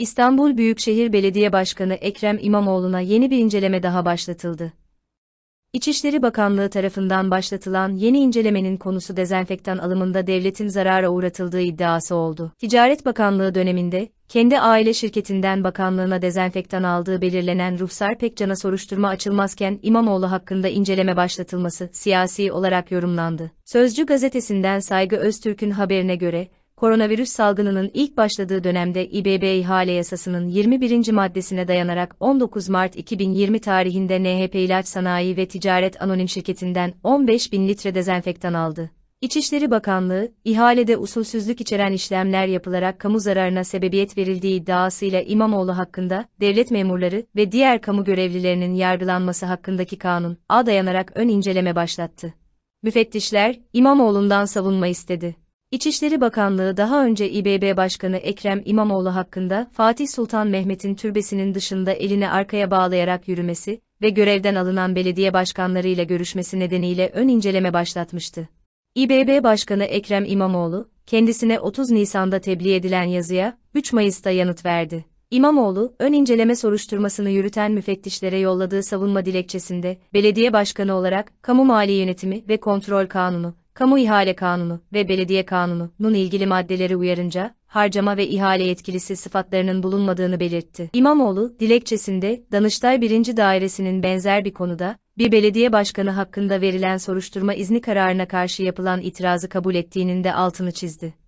İstanbul Büyükşehir Belediye Başkanı Ekrem İmamoğlu'na yeni bir inceleme daha başlatıldı. İçişleri Bakanlığı tarafından başlatılan yeni incelemenin konusu dezenfektan alımında devletin zarara uğratıldığı iddiası oldu. Ticaret Bakanlığı döneminde, kendi aile şirketinden bakanlığına dezenfektan aldığı belirlenen Ruhsar Pekcan'a soruşturma açılmazken İmamoğlu hakkında inceleme başlatılması siyasi olarak yorumlandı. Sözcü gazetesinden Saygı Öztürk'ün haberine göre, koronavirüs salgınının ilk başladığı dönemde İBB ihale yasasının 21. maddesine dayanarak 19 Mart 2020 tarihinde NHP İlaç Sanayi ve Ticaret Anonim Şirketi'nden 15 bin litre dezenfektan aldı. İçişleri Bakanlığı, ihalede usulsüzlük içeren işlemler yapılarak kamu zararına sebebiyet verildiği iddiasıyla İmamoğlu hakkında, devlet memurları ve diğer kamu görevlilerinin yargılanması hakkındaki kanun, a dayanarak ön inceleme başlattı. Müfettişler, İmamoğlu'ndan savunma istedi. İçişleri Bakanlığı daha önce İBB Başkanı Ekrem İmamoğlu hakkında Fatih Sultan Mehmet'in türbesinin dışında elini arkaya bağlayarak yürümesi ve görevden alınan belediye başkanlarıyla görüşmesi nedeniyle ön inceleme başlatmıştı. İBB Başkanı Ekrem İmamoğlu, kendisine 30 Nisan'da tebliğ edilen yazıya 3 Mayıs'ta yanıt verdi. İmamoğlu, ön inceleme soruşturmasını yürüten müfettişlere yolladığı savunma dilekçesinde, belediye başkanı olarak, kamu mali yönetimi ve kontrol kanunu, Kamu İhale Kanunu ve Belediye Kanunu'nun ilgili maddeleri uyarınca, harcama ve ihale yetkilisi sıfatlarının bulunmadığını belirtti. İmamoğlu, dilekçesinde, Danıştay 1. Dairesi'nin benzer bir konuda, bir belediye başkanı hakkında verilen soruşturma izni kararına karşı yapılan itirazı kabul ettiğinin de altını çizdi.